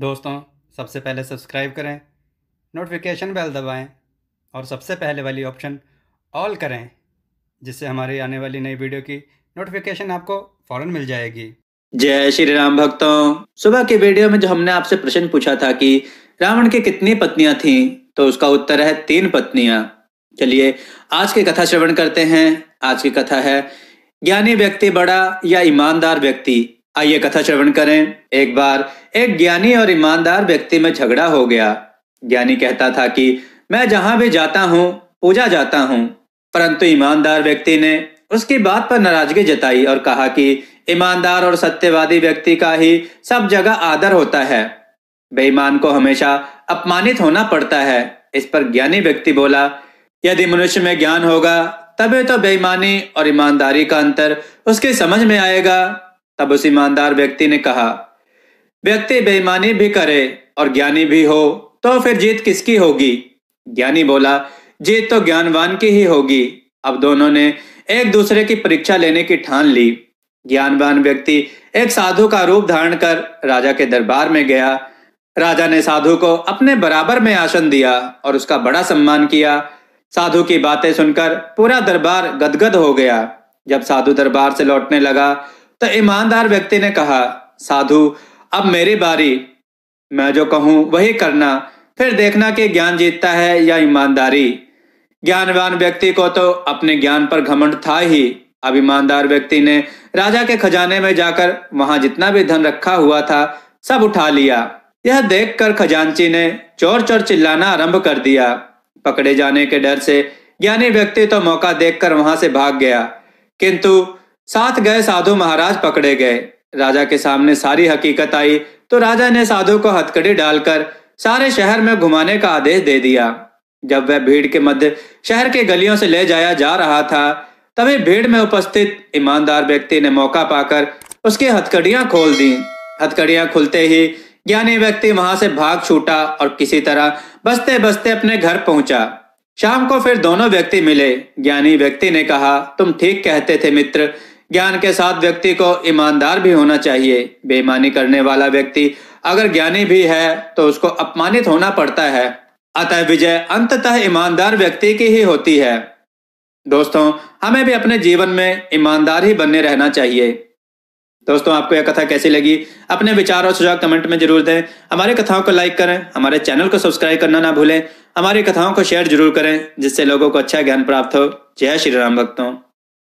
दोस्तों सबसे पहले सब्सक्राइब करें नोटिफिकेशन बेल दबाएं और सबसे पहले वाली ऑप्शन ऑल करें जिससे हमारी आने वाली नई वीडियो की नोटिफिकेशन आपको फौरन मिल जाएगी जय श्री राम भक्तों सुबह के वीडियो में जो हमने आपसे प्रश्न पूछा था कि रावण की कितनी पत्नियां थीं तो उसका उत्तर है तीन पत्नियां चलिए आज की कथा श्रवण करते हैं आज की कथा है ज्ञानी व्यक्ति बड़ा या ईमानदार व्यक्ति आइए कथा श्रवण करें एक बार एक ज्ञानी और ईमानदार व्यक्ति में झगड़ा हो गया ज्ञानी कहता था कि मैं जहां भी जाता हूं पूजा जाता हूँ परंतु ईमानदार व्यक्ति ने उसकी बात पर नाराजगी जताई और कहा कि ईमानदार और सत्यवादी व्यक्ति का ही सब जगह आदर होता है बेईमान को हमेशा अपमानित होना पड़ता है इस पर ज्ञानी व्यक्ति बोला यदि मनुष्य में ज्ञान होगा तभी तो बेईमानी और ईमानदारी का अंतर उसकी समझ में आएगा तब उस ईमानदार व्यक्ति ने कहा व्यक्ति बेईमानी भी करे और ज्ञानी भी हो तो फिर जीत किसकी होगी ज्ञानी बोला जीत तो ज्ञानवान की ही होगी अब दोनों ने एक दूसरे की परीक्षा लेने की ठान ली ज्ञानवान व्यक्ति एक साधु का रूप धारण कर राजा के दरबार में गया राजा ने साधु को अपने बराबर में आसन दिया और उसका बड़ा सम्मान किया साधु की बातें सुनकर पूरा दरबार गदगद हो गया जब साधु दरबार से लौटने लगा तो ईमानदार व्यक्ति ने कहा साधु अब मेरी बारी मैं जो कहूं वही करना फिर देखना कि ज्ञान जीतता है या ईमानदारी ज्ञानवान व्यक्ति को तो अपने ज्ञान पर घमंड था ही अब ईमानदार व्यक्ति ने राजा के खजाने में जाकर वहां जितना भी धन रखा हुआ था सब उठा लिया यह देखकर खजांची ने चोर चोर चिल्लाना आरंभ कर दिया पकड़े जाने के डर से ज्ञानी व्यक्ति तो मौका देखकर वहां से भाग गया किंतु साथ गए साधु महाराज पकड़े गए राजा के सामने सारी हकीकत आई तो राजा ने साधु को हथकड़ी डालकर सारे शहर में घुमाने का आदेश दे दिया जब वह भीड़ के मध्य शहर के गलियों से ले जाया जा रहा था तभी भीड़ में उपस्थित ईमानदार व्यक्ति ने मौका पाकर उसकी हथकड़ियां खोल दी हथकड़ियां खुलते ही ज्ञानी व्यक्ति वहां से भाग छूटा और किसी तरह बसते बसते अपने घर पहुंचा शाम को फिर दोनों व्यक्ति मिले ज्ञानी व्यक्ति ने कहा तुम ठीक कहते थे मित्र ज्ञान के साथ व्यक्ति को ईमानदार भी होना चाहिए बेईमानी करने वाला व्यक्ति अगर ज्ञानी भी है तो उसको अपमानित होना पड़ता है अतः विजय अंततः ईमानदार व्यक्ति की ही होती है दोस्तों हमें भी अपने जीवन में ईमानदार ही बनने रहना चाहिए दोस्तों आपको यह कथा कैसी लगी अपने विचार और सुझाव कमेंट में जरूर दें हमारी कथाओं को लाइक करें हमारे चैनल को सब्सक्राइब करना ना भूलें हमारी कथाओं को शेयर जरूर करें जिससे लोगों को अच्छा ज्ञान प्राप्त हो जय श्री राम भक्तों